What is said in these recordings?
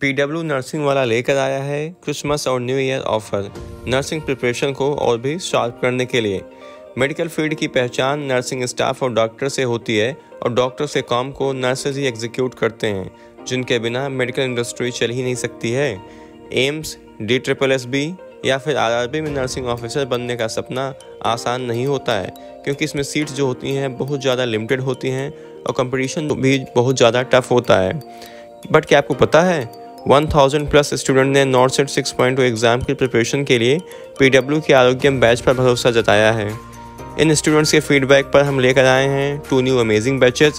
PW nursing वाला लेकर आया है क्रिसमस और new year offer nursing preparation को और भी शार्प करने के लिए मेडिकल फील्ड की पहचान नर्सिंग स्टाफ और डॉक्टर से होती है और डॉक्टर से काम को नर्सेज ही एग्जीक्यूट करते हैं जिनके बिना मेडिकल इंडस्ट्री चल ही नहीं सकती है AIIMS D triple S B या फिर आरआरबी में नर्सिंग ऑफिसर बनने का सपना आसान नहीं होता है क्योंकि इसमें सीट्स जो होती हैं बहुत ज़्यादा लिमिटेड होती हैं और कंपटीशन भी बहुत ज़्यादा टफ होता है बट क्या आपको पता है 1000 प्लस स्टूडेंट ने नॉर्थ सेट टू एग्ज़ाम की प्रिपरेशन के लिए पीडब्ल्यू के आरोग्यम बैच पर भरोसा जताया है इन स्टूडेंट्स के फीडबैक पर हम लेकर आए हैं टू न्यू अमेजिंग बैचेज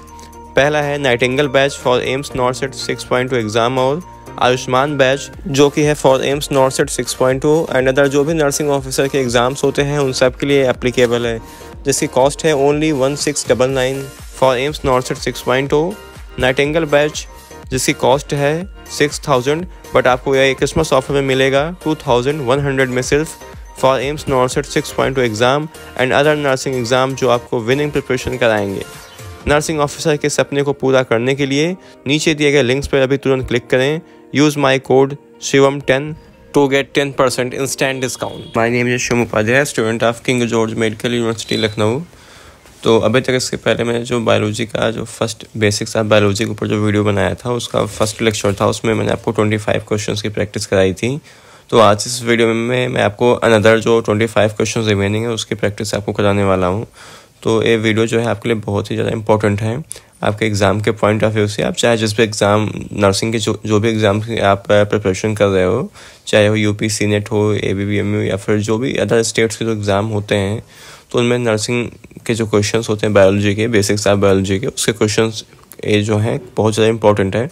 पहला है Nightingale batch for AIIMS NORCET two exam और आयुष्मान बैच जो कि है for AIIMS NORCET two and other जो भी नर्सिंग ऑफिसर के एग्ज़ाम्स होते हैं उन सब के लिए एप्लीकेबल है जिसकी कॉस्ट है only one six double nine for AIIMS NORCET six point Nightingale batch जिसकी कॉस्ट है सिक्स थाउजेंड बट आपको यह क्रिसमस ऑफर में मिलेगा टू थाउजेंड वन हंड्रेड में सिर्फ for AIIMS NORCET six point two exam and other nursing exam जो आपको विनिंग प्रिपरेशन कराएंगे नर्सिंग ऑफिसर के सपने को पूरा करने के लिए नीचे दिए गए लिंक्स पर अभी तुरंत क्लिक करें use my code Shivam ten to get ten percent instant discount my name Shivam Upadhyay student of King George medical university Lucknow तो अभी तक इसके पहले मैंने जो बायोलॉजी का जो फर्स्ट बेसिक्स था बायोलॉजी के ऊपर जो वीडियो बनाया था उसका फर्स्ट लेक्चर था उसमें मैंने आपको ट्वेंटी फाइव क्वेश्चन की प्रैक्टिस कराई थी तो आज इस वीडियो में मैं आपको अनदर जो ट्वेंटी फाइव क्वेश्चन रिमेनिंग है उसकी प्रैक्टिस आपको कराने वाला हूँ तो ये वीडियो जो है आपके लिए बहुत ही ज़्यादा इंपॉर्टेंट है आपके एग्ज़ाम के पॉइंट ऑफ व्यू से आप चाहे जिस भी एग्ज़ाम नर्सिंग के जो जो भी एग्ज़ाम आप प्रिपरेशन कर रहे हो चाहे वो यू पी सी नेट हो A B B M U या फिर जो भी अदर स्टेट्स के जो एग्ज़ाम होते हैं तो उनमें नर्सिंग के जो क्वेश्चंस होते हैं बायोलॉजी के बेसिक्स ऑफ बायोलॉजी के उसके क्वेश्चंस ये जो हैं बहुत ज़्यादा इंपॉर्टेंट है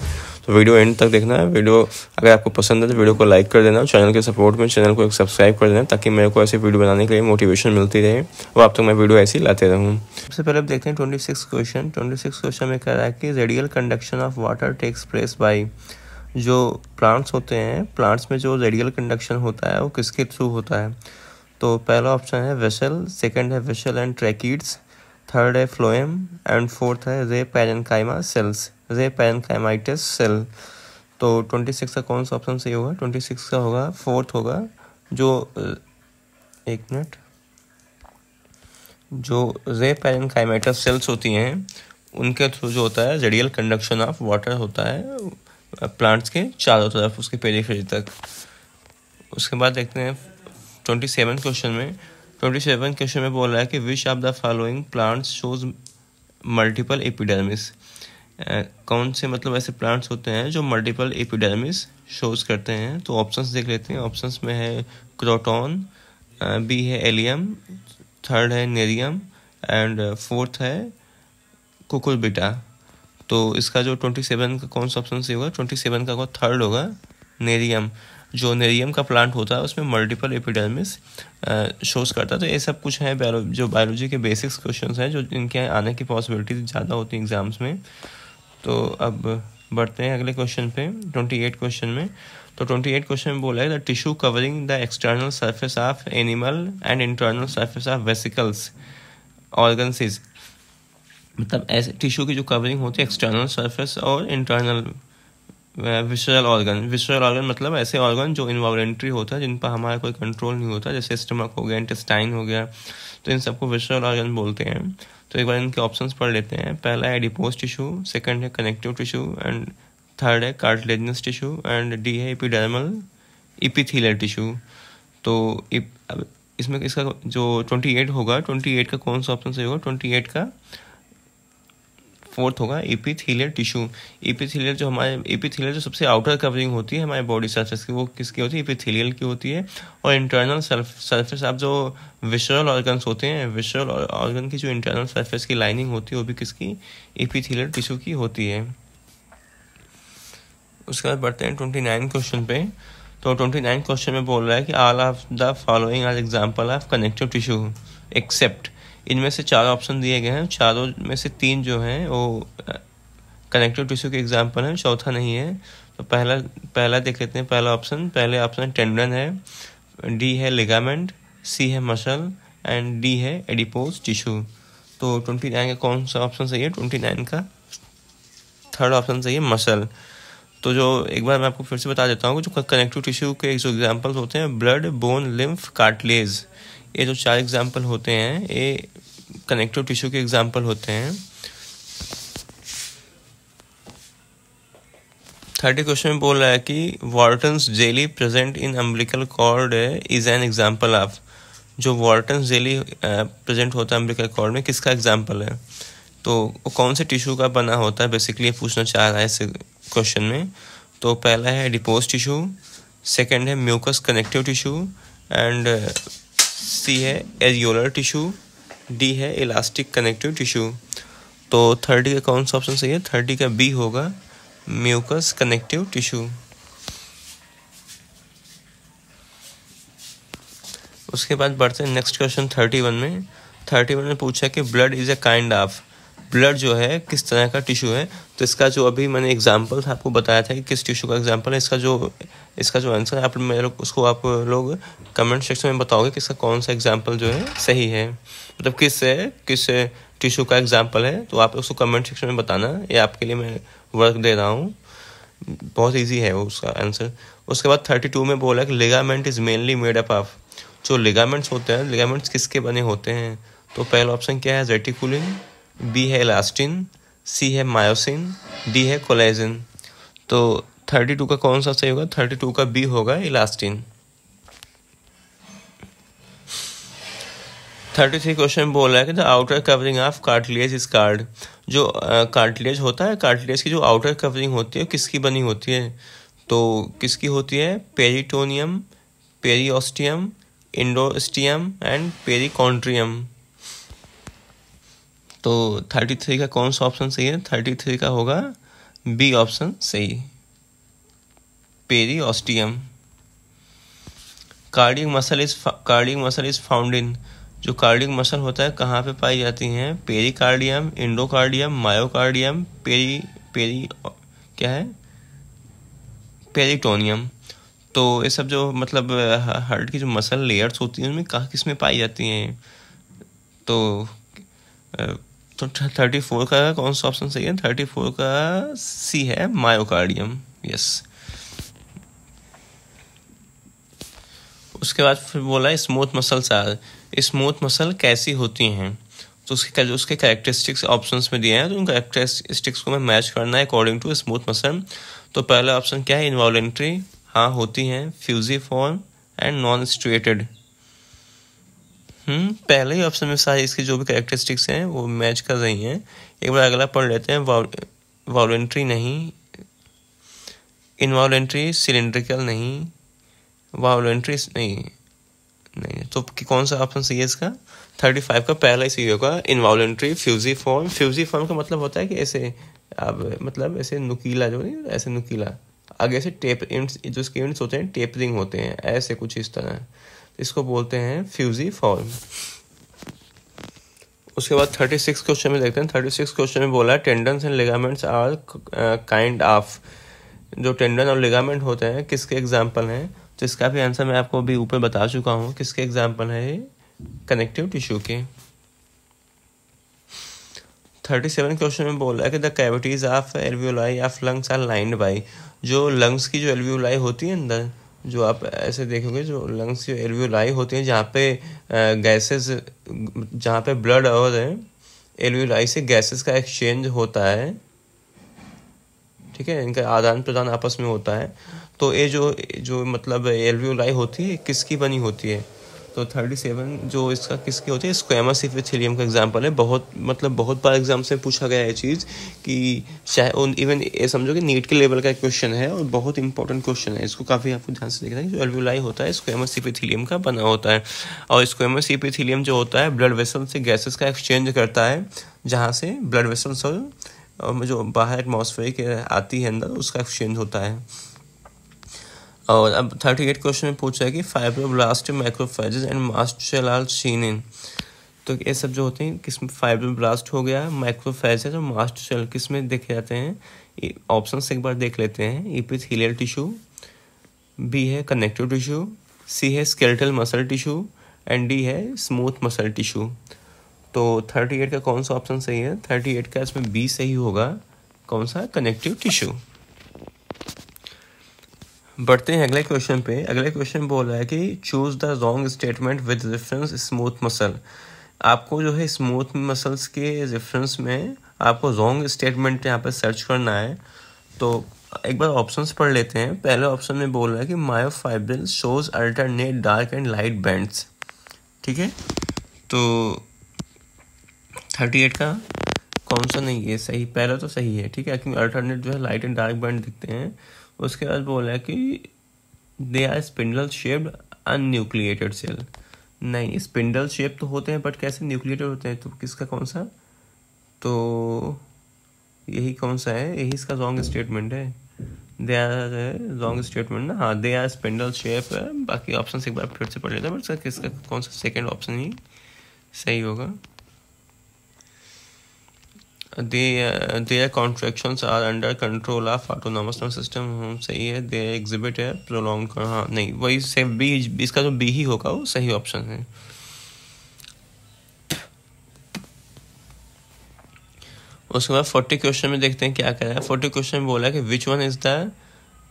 तो वीडियो एंड तक देखना है वीडियो अगर आपको पसंद है तो वीडियो को लाइक कर देना चैनल के सपोर्ट में चैनल को एक सब्सक्राइब कर देना ताकि मेरे को ऐसे वीडियो बनाने के लिए मोटिवेशन मिलती रहे और आप तक तो मैं वीडियो ऐसी लाते रहूँ सबसे पहले आप देखते हैं twenty six question twenty six question में कह रहा है कि radial conduction of water takes place by जो प्लांट्स होते हैं प्लांट्स में जो रेडियल कंडक्शन होता है वो किसके थ्रू होता है तो पहला ऑप्शन है वेसल सेकंड है वेसल एंड ट्रैकिड्स थर्ड है फ्लोएम एंड फोर्थ है ray parenchyma cells ray parenchymatous cell तो ट्वेंटी सिक्स का कौन सा ऑप्शन सही होगा ट्वेंटी सिक्स का होगा फोर्थ होगा जो एक मिनट जो रे पैरेनकाइमाइटस सेल्स होती हैं उनके थ्रू जो होता है रेडियल कंडक्शन ऑफ वाटर होता है प्लांट्स के चारों तरफ उसके पेरी तक उसके बाद देखते हैं ट्वेंटी सेवन क्वेश्चन में ट्वेंटी सेवन क्वेश्चन में बोल रहा है कि which of the following plants shows multiple epidermis कौन से मतलब ऐसे प्लांट्स होते हैं जो मल्टीपल एपिडर्मिस शोज करते हैं तो ऑप्शंस देख लेते हैं ऑप्शंस में है क्रोटॉन बी uh, है एलियम थर्ड है नेरियम एंड फोर्थ है कुकुरबिटा तो इसका जो ट्वेंटी सेवन का कौन सा ऑप्शन से होगा ट्वेंटी सेवन का थर्ड होगा नेरियम जो नेरियम का प्लांट होता है उसमें मल्टीपल एपिडर्मिस शोज करता है तो ये सब कुछ है जो बायोलॉजी के बेसिक्स क्वेश्चन हैं जो इनके आने की पॉसिबिलिटी ज़्यादा होती है एग्ज़ाम्स में तो अब बढ़ते हैं अगले क्वेश्चन पे ट्वेंटी एट क्वेश्चन में तो ट्वेंटी एट क्वेश्चन में बोला है the tissue covering the external surface of animal and internal surface of vesicles organs मतलब ऐसे टिश्यू की जो कवरिंग होती है एक्सटर्नल सर्फेस और internal visceral organ visceral organ मतलब ऐसे ऑर्गन जो इन्वॉलेंट्री होता है जिन पर हमारा कोई कंट्रोल नहीं होता जैसे स्टमक हो गया इंटेस्टाइन हो गया तो इन सबको विशरल ऑर्गन बोलते हैं तो एक बार इनके ऑप्शंस पढ़ लेते हैं पहला है एडिपोज टिशू सेकंड है कनेक्टिव टिशू एंड थर्ड है कार्टिलेजनस टिश्यू एंड डी है इपीडर्मल इपीथीलर टिशू तो इसमें इसका जो ट्वेंटी एट होगा ट्वेंटी एट का कौन सा ऑप्शन सही होगा ट्वेंटी एट का फोर्थ होगा एपीथीलियर टिश्यू एपीथीलियर जो हमारे एपीथीलियर जो सबसे आउटर कवरिंग होती है हमारे बॉडी सर्फेस की वो किसकी होती है एपीथीलियल की होती है और इंटरनल सर्फेस आप जो विशरल ऑर्गन्स होते हैं विशरल ऑर्गन की जो इंटरनल सर्फेस की लाइनिंग होती है वो भी किसकी एपीथीलियर टिश्यू की होती है उसके बाद बढ़ते हैं ट्वेंटी नाइन क्वेश्चन पे तो ट्वेंटी नाइन क्वेश्चन में बोल रहा है कि all of the following are example of connective tissue except इनमें से चार ऑप्शन दिए गए हैं चारों में से तीन जो हैं वो कनेक्टिव टिश्यू के एग्जाम्पल हैं चौथा नहीं है तो पहला पहला देख लेते हैं पहला ऑप्शन पहले ऑप्शन टेंडन है डी है लिगामेंट सी है मसल एंड डी है एडिपोज टिश्यू तो ट्वेंटी नाइन का कौन सा ऑप्शन सही है ट्वेंटी नाइन का थर्ड ऑप्शन सही है मसल तो जो एक बार मैं आपको फिर से बता देता हूँ जो कनेक्टिव टिश्यू के जो एग्जाम्पल्स होते हैं ब्लड बोन लिम्फ कार्टलेज ये जो चार एग्जाम्पल होते हैं ये कनेक्टिव टिश्यू के एग्जाम्पल होते हैं थर्टी क्वेश्चन में बोल रहा है कि Wharton's jelly present in umbilical cord is an example of जो वॉर्टन्स जेली प्रेजेंट होता है अम्बलिकल कॉर्ड में किसका एग्जाम्पल है तो कौन से टिश्यू का बना होता है बेसिकली पूछना चाह रहा है इस क्वेश्चन में तो पहला है डिपोज टिश्यू सेकेंड है mucous connective tissue and C है एजियोलर टिश्यू डी है इलास्टिक कनेक्टिव टिश्यू तो थर्ड का कौन सा ऑप्शन सही है थर्ड का बी होगा म्यूकस कनेक्टिव टिश्यू उसके बाद बढ़ते हैं नेक्स्ट क्वेश्चन थर्टी वन में थर्टी वन में पूछा कि blood is a kind of blood जो है किस तरह का टिश्यू है तो इसका जो अभी मैंने एग्जाम्पल आपको बताया था कि किस टिश्यू का एग्जाम्पल है इसका जो इसका जो आंसर है आप मेरे लोग उसको आप लोग कमेंट सेक्शन में बताओगे कि इसका कौन सा एग्जाम्पल जो है सही है मतलब किस है किस टिश्यू का एग्जाम्पल है तो आप उसको कमेंट सेक्शन में बताना ये आपके लिए मैं वर्क दे रहा हूँ बहुत ईजी है वो उसका आंसर उसके बाद थर्टी टू में बोला कि ligament is mainly made up of जो लिगामेंट्स होते हैं लिगामेंट्स किसके बने होते हैं तो पहला ऑप्शन क्या है रेटिकुलिन बी है इलास्टिन सी है मायोसिन डी है कोलेजिन तो थर्टी टू का कौन सा सही होगा थर्टी टू का बी होगा इलास्टिन थर्टी थ्री क्वेश्चन बोल रहा है कि the outer covering of cartilage is called जो कार्टिलेज uh, होता है कार्टिलेज की जो आउटर कवरिंग होती है किसकी बनी होती है तो किसकी होती है peritoneum ostium endosteum and perichondrium तो थर्टी थ्री का कौन सा ऑप्शन सही है थर्टी थ्री का होगा बी ऑप्शन सही periosteum cardiac muscle is cardiac muscle is found in जो कार्डिक मसल होता है कहाँ पे पाई जाती हैं cardium endocardium myocardium peri peri क्या है पेरिटोनियम तो ये सब जो मतलब हार्ट की जो मसल लेयर्स होती हैं उनमें कहाँ किस में पाई जाती हैं तो तो थर्टी फोर का कौन सा ऑप्शन सही है थर्टी फोर का सी है मायोकार्डियम यस उसके बाद फिर बोला स्मूथ मसल साल स्मूथ मसल कैसी होती हैं तो उसके उसके कैरेक्टरिस्टिक्स ऑप्शंस में दिए हैं तो उन कैरेक्टरिस्टिक्स को मैं मैच करना है अकॉर्डिंग टू स्मूथ मसल तो पहला ऑप्शन क्या है इन्वॉलेंट्री हाँ होती हैं fusiform and non striated hmm पहले ऑप्शन में सारी इसकी जो भी करेक्टरिस्टिक्स हैं वो मैच कर रही हैं एक बार अगला पढ़ लेते हैं वॉलेंट्री नहीं इनवॉलेंट्री सिलेंड्रिकल नहीं वॉलेंट्री नहीं नहीं तो कौन सा ऑप्शन सही है इसका थर्टी फाइव का पहला ही सही होगा involuntary fusiform fusiform का मतलब होता है कि ऐसे अब मतलब ऐसे नुकीला जो नहीं ऐसे नुकीला आगे से टेप इंट्स जो इसके इंट्स होते हैं टेपरिंग होते हैं ऐसे कुछ इस तरह इसको बोलते हैं फ्यूजी फॉर्म उसके बाद थर्टी सिक्स क्वेश्चन में देखते हैं थर्टी सिक्स क्वेश्चन में बोला है tendons and ligaments are kind of जो टेंडन और लिगामेंट होते हैं किसके एग्जाम्पल हैं तो इसका भी आंसर मैं आपको अभी ऊपर बता चुका हूँ किसके एग्जाम्पल है कनेक्टिव टिश्यू के थर्टी सेवन क्वेश्चन में बोला है कि the cavities of alveoli of lungs are lined by जो लंग्स की जो एलव्यूलाई होती है अंदर जो आप ऐसे देखोगे जो लंग्स के एलवीलाई होती हैं जहाँ पे गैसेस जहाँ पे ब्लड और एलवीलाई से गैसेस का एक्सचेंज होता है ठीक है इनका आदान प्रदान आपस में होता है तो ये जो जो मतलब एलवीलाई होती है किसकी बनी होती है तो थर्टी सेवन जो इसका किसके होते हैं स्क्वेमस इपिथेलियम का एग्जाम्पल है बहुत मतलब बहुत बार एग्जाम से पूछा गया है चीज़ कि चाहे उन इवन ये समझो कि नीट के लेवल का क्वेश्चन है और बहुत इंपॉर्टेंट क्वेश्चन है इसको काफ़ी आपको ध्यान से देखना है जो एल्वलाई होता है स्क्वेमस इपिथेलियम का बना होता है और स्क्वेमस इपिथेलियम जो होता है ब्लड वेसल से गैसेस का एक्सचेंज करता है जहाँ से ब्लड वेसल्स और जो बाहर एटमोसफेयर के आती है अंदर उसका एक्सचेंज होता है और अब थर्टी एट क्वेश्चन में पूछा है कि fibroblast macrophages and mast cell seen in तो ये सब जो होते हैं किस में फाइब्रोब्लास्ट हो गया माइक्रोफाइजेस और मास्ट सेल किस में देखे जाते हैं ऑप्शन एक बार देख लेते हैं इपिथीलियल टिश्यू बी है कनेक्टिव टिश्यू सी है skeletal muscle tissue and D है स्मूथ मसल टिश्यू तो थर्टी एट का कौन सा ऑप्शन सही है थर्टी एट का इसमें बी सही होगा कौन सा कनेक्टिव टिश्यू बढ़ते हैं अगले क्वेश्चन पे अगले क्वेश्चन बोल रहा है कि choose the wrong statement with reference smooth muscle आपको जो है स्मूथ मसल्स के रेफरेंस में आपको रॉन्ग स्टेटमेंट यहाँ पर सर्च करना है तो एक बार ऑप्शंस पढ़ लेते हैं पहले ऑप्शन में बोल रहा है कि myofibril shows alternate dark and light bands ठीक है तो थर्टी एट का कौन सा नहीं है सही पहला तो सही है ठीक है क्योंकि अल्टरनेट जो है लाइट एंड डार्क बैंड दिखते हैं उसके बाद बोला कि they are spindle shaped nucleated cell नहीं स्पिंडल शेप तो होते हैं बट कैसे न्यूक्लिएटेड होते हैं तो किसका कौन सा तो यही कौन सा है यही इसका रॉन्ग स्टेटमेंट है दे आर रॉन्ग स्टेटमेंट ना हाँ दे आर स्पिंडल शेप बाकी ऑप्शन एक बार फिर से पढ़ लेते हैं बट सर किसका कौन सा सेकेंड ऑप्शन ही सही होगा they their contraction are under control of autonomous autonomous nervous सही है they एग्जिबिट है प्रोलॉन्ग हाँ नहीं वही से बी इसका जो बी ही होगा वो सही ऑप्शन है उसके बाद फोर्टी क्वेश्चन में देखते हैं क्या कह रहा है फोर्टी क्वेश्चन में बोला कि which one is the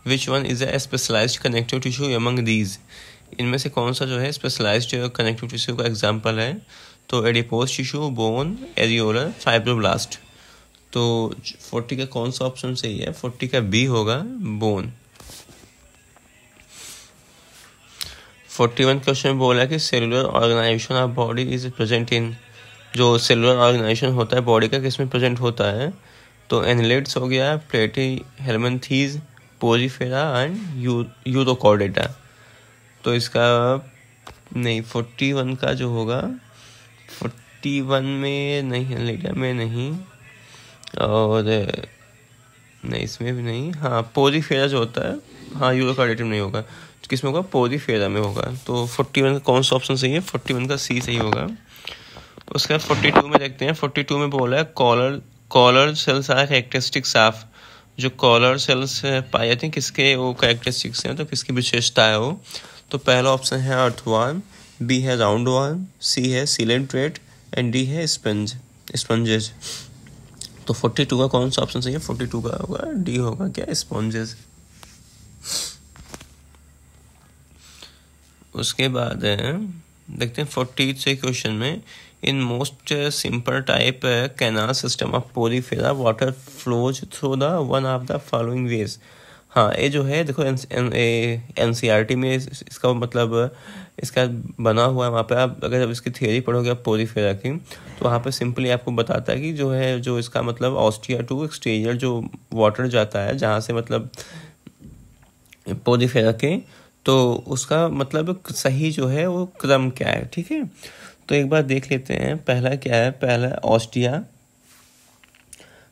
which one is a specialise connective tissue among these इनमें से कौन सा जो है स्पेशलाइज कनेक्टिव टिश्यू का एग्जाम्पल है तो adipose tissue bone areolar fibroblast तो फोर्टी का कौन सा ऑप्शन सही है फोर्टी का बी होगा बोन फोर्टी वन क्वेश्चन बोला कि cellular organisation of body is present in जो सेलुलर ऑर्गेनाइजेशन होता है बॉडी का किसमें प्रेजेंट होता है तो एनलेट्स हो गया प्लेटी हेलमेंथीज पोजीफेरा एंड यूरोकॉर्डेटा तो इसका नहीं फोर्टी वन का जो होगा फोर्टी वन में नहीं एनलेटा में नहीं और नहीं इसमें भी नहीं हाँ पोरी फेरा जो होता है हाँ यूरो का डेटिव नहीं होगा किस में होगा पोरी फेरा में होगा तो फोर्टी वन का कौन सा ऑप्शन सही है फोर्टी वन का सी सही होगा उसके बाद फोर्टी टू में देखते हैं फोर्टी टू में बोला है collar collar cells are characteristic साफ जो कॉलर सेल्स पाए जाते हैं किसके वो कैरेक्टरिस्टिक्स हैं तो किसकी विशेषता है वो तो पहला ऑप्शन है अर्थवान बी है राउंड वन सी है सीलेंट रेट एंड डी है स्पंज स्पंजेज तो फोर्टी टू का कौन सा ऑप्शन सही है फोर्टी टू का होगा डी होगा क्या स्पॉन्जेस उसके बाद देखते हैं फोर्टी से क्वेश्चन में in most simple type canal system of Porifera water flows through the one of the following ways हाँ ये जो है देखो एन सी आर टी में इसका मतलब इसका बना हुआ है वहाँ पे आप अगर जब इसकी थियोरी पढ़ोगे आप फेरा की तो वहाँ पे सिंपली आपको बताता है कि जो है जो इसका मतलब ऑस्ट्रिया टू एक्सटेरियर जो वाटर जाता है जहाँ से मतलब पोरी फेरा के तो उसका मतलब सही जो है वो क्रम क्या है ठीक है तो एक बार देख लेते हैं पहला क्या है पहला ऑस्ट्रिया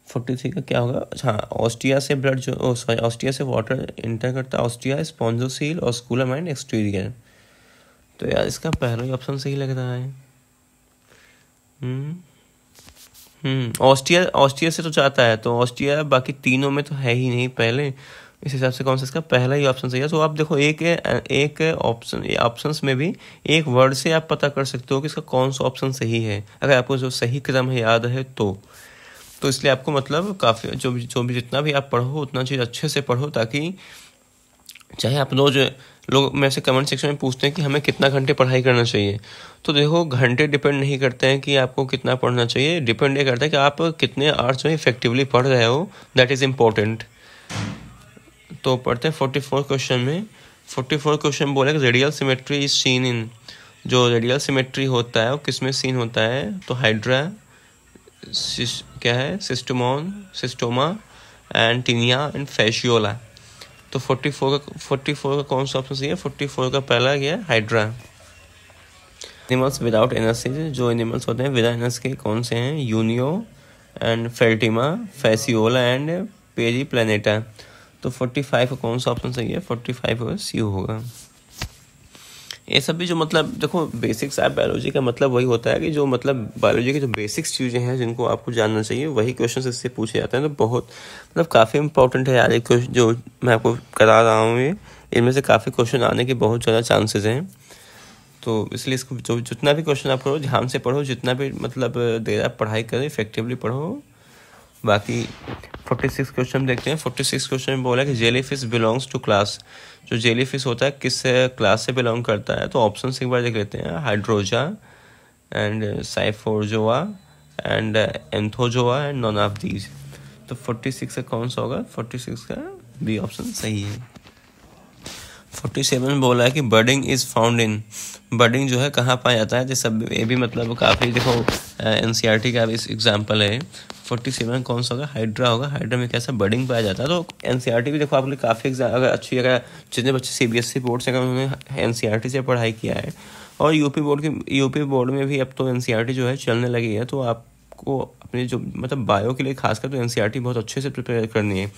फोर्टी थ्री का क्या होगा अच्छा ऑस्ट्रिया से ब्लड जो सॉरी ऑस्ट्रिया से वाटर इंटर करता है ऑस्ट्रिया स्पॉन्जोसील और स्कूलम माइंड एक्सटीरियर तो यार इसका पहला ही ऑप्शन सही लग रहा है हम्म, हम्म, ऑस्ट्रिया ऑस्ट्रिया से तो जाता है तो ऑस्ट्रिया बाकी तीनों में तो है ही नहीं पहले इस हिसाब से कौन सा इसका पहला ही ऑप्शन सही है तो आप देखो एक एक ऑप्शन ऑप्शन में भी एक वर्ड से आप पता कर सकते हो कि इसका कौन सा ऑप्शन सही है अगर आपको जो सही क्रम है याद है तो तो इसलिए आपको मतलब काफ़ी जो भी जो भी जितना भी आप पढ़ो उतना चीज़ अच्छे से पढ़ो ताकि चाहे आप लोग लोग मेरे से कमेंट सेक्शन में पूछते हैं कि हमें कितना घंटे पढ़ाई करना चाहिए तो देखो घंटे डिपेंड नहीं करते हैं कि आपको कितना पढ़ना चाहिए डिपेंड ये करता है कि आप कितने आर्ट्स में इफेक्टिवली पढ़ रहे हो दैट इज़ इम्पोर्टेंट तो पढ़ते हैं फोर्टी फोर क्वेश्चन में फोर्टी फोर क्वेश्चन बोले कि radial symmetry is seen in जो रेडियल सिमेट्री होता है वो किस में सीन होता है तो हाइड्रा क्या है सिस्टमोन Schistosoma and Taenia and Fasciola तो फोर्टी फोर का फोर्टी फोर का कौन सा ऑप्शन सही है फोर्टी फोर का पहला गया हाइड्रा एनिमल्स विदाउट एनर्सीज जो एनिमल्स होते हैं विदाउट एनर्स के कौन से हैं Unio and Pheretima Fasciola and Periplaneta तो फोर्टी फाइव का कौन सा ऑप्शन सही है फोर्टी फाइव सी होगा ये सब भी जो मतलब देखो बेसिक्स आप बायोलॉजी का मतलब वही होता है कि जो मतलब बायोलॉजी के जो बेसिक्स चीज़ें हैं जिनको आपको जानना चाहिए वही क्वेश्चन इससे पूछे जाते हैं तो बहुत मतलब काफ़ी इंपॉर्टेंट है यार एक जो मैं आपको करा रहा हूँ ये इनमें से काफ़ी क्वेश्चन आने के बहुत ज़्यादा चांसेज हैं तो इसलिए इसको जो जितना भी क्वेश्चन आप पढ़ो ध्यान से पढ़ो जितना भी मतलब देर आप पढ़ाई करो इफेक्टिवली पढ़ो बाकी 46 क्वेश्चन देखते हैं 46 क्वेश्चन में बोला कि jelly fish belongs to class जो जेली फिश होता है किस क्लास से बिलोंग करता है तो ऑप्शन एक बार देख लेते हैं Hydrozoa and Scyphozoa and Anthozoa and none of these तो 46 का कौन सा होगा 46 का बी ऑप्शन सही है 47 बोला है कि बर्डिंग इज़ फाउंड इन बर्डिंग जो है कहाँ पाया जाता है जैसे ये भी मतलब काफ़ी देखो एन e का भी एग्जाम्पल है फोर्टी सेवन कौन सा होगा हाइड्रा होगा हाइड्रा में कैसा बर्डिंग पाया जाता है तो एन सी आर टी भी देखो आपने काफ़ी अगर अच्छी अगर जितने बच्चे C B S E board से अगर उन्होंने एन सी आर टी से पढ़ाई किया है और यूपी बोर्ड की यूपी बोर्ड में भी अब तो एन सी आर टी जो है चलने लगी है तो आपको अपने जो मतलब बायो के लिए खासकर तो एन सी आर टी बहुत अच्छे से प्रिपेयर करनी है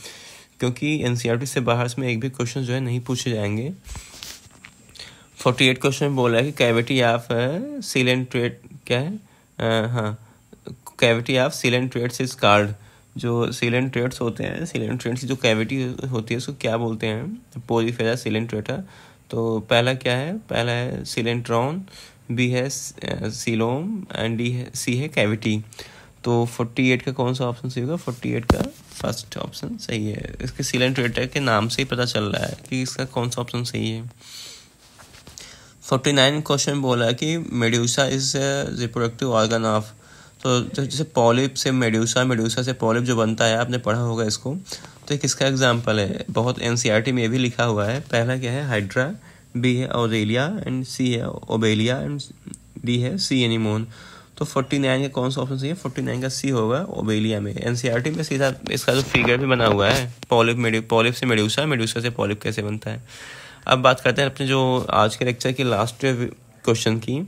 क्योंकि एन सी आर टी से बाहर से में एक भी क्वेश्चन जो है नहीं पूछे जाएंगे फोर्टी एट क्वेश्चन बोला है कि cavity of coelenterate क्या है हाँ cavity of coelenterates is called जो सीलन ट्रेड्स होते हैं सीलन ट्रेड्स की जो कैविटी होती है उसको क्या बोलते हैं पोलीफेरा सीलन ट्रेटर तो पहला क्या है पहला है सिलेंट्रॉन बी है सीलोम एंड डी है सी है कैविटी तो फोर्टी एट का कौन सा ऑप्शन सही होगा फोर्टी एट का फर्स्ट ऑप्शन सही है इसके सिलेंट्रेटर के नाम से ही पता चल रहा है कि इसका कौन सा ऑप्शन सही है फोर्टी नाइन क्वेश्चन बोला कि medusa is reproductive organ of तो जैसे पॉलिप से मेड्यूसा मेड्यूसा से पॉलिप जो बनता है आपने पढ़ा होगा इसको तो एक इसका एग्जाम्पल है बहुत एन e में भी लिखा हुआ है पहला क्या है हाइड्रा बी है ओरेलिया एंड सी है ओबेलिया एंड डी है सी एनिमोन तो फोर्टी नाइन का कौन सा ऑप्शन चाहिए फोर्टी नाइन का सी होगा ओबेलिया में एन e में सीधा इसका जो फिगर भी बना हुआ है पॉलिप मेडियो पॉलिप से मेड्यूसा मेड्यूसा से पॉलिप कैसे बनता है अब बात करते हैं अपने जो आज के लेक्चर की लास्ट क्वेश्चन की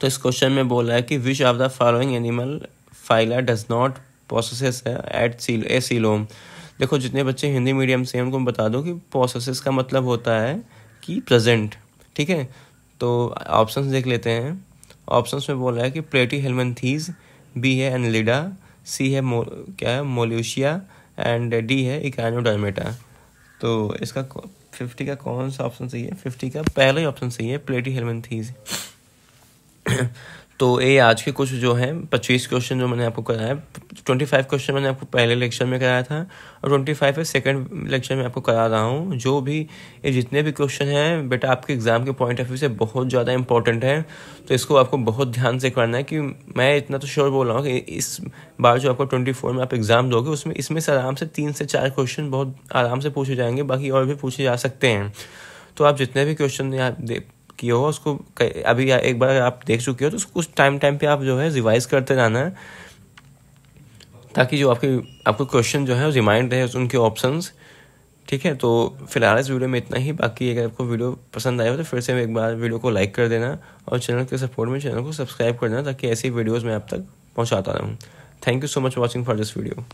तो इस क्वेश्चन में बोला है कि which of the following animal phyla does not possess एट सील ए सीलोम देखो जितने बच्चे हिंदी मीडियम से हैं उनको बता दो कि प्रोसेस का मतलब होता है कि प्रेजेंट ठीक है तो ऑप्शंस देख लेते हैं ऑप्शंस में बोला है कि प्लेटी हेलमेंथीज बी है एनलिडा सी है मो क्या है मोल्यूशिया एंड डी है इकानोडामेटा तो इसका फिफ्टी का कौन सा ऑप्शन सही है फिफ्टी का पहला ही ऑप्शन सही है प्लेटी हेलमेंथीज तो ये आज के कुछ जो है पच्चीस क्वेश्चन जो मैंने आपको कराया ट्वेंटी फाइव क्वेश्चन मैंने आपको पहले लेक्चर में कराया था और ट्वेंटी फाइव है सेकेंड लेक्चर में आपको करा रहा हूँ जो भी ये जितने भी क्वेश्चन हैं बेटा आपके एग्ज़ाम के पॉइंट ऑफ व्यू से बहुत ज़्यादा इंपॉर्टेंट है तो इसको आपको बहुत ध्यान से करना है कि मैं इतना तो श्योर बोल रहा हूँ कि इस बार जो आपको ट्वेंटी फोर में आप एग्ज़ाम दोगे उसमें इसमें से आराम से तीन से चार क्वेश्चन बहुत आराम से पूछे जाएंगे बाकी और भी पूछे जा सकते हैं तो आप जितने भी क्वेश्चन आप किए हो उसको अभी एक बार आप देख चुके हो तो उसको कुछ टाइम टाइम पे आप जो है रिवाइज करते जाना है ताकि जो आपके आपको क्वेश्चन जो है रिमाइंड रहे उनके ऑप्शन ठीक है तो फिलहाल इस वीडियो में इतना ही बाकी अगर आपको वीडियो पसंद आया हो तो फिर से एक बार वीडियो को लाइक कर देना और चैनल के सपोर्ट में चैनल को सब्सक्राइब कर देना ताकि ऐसी वीडियोज़ मैं आप तक पहुँचाता रहूँ thank you so much watching for this video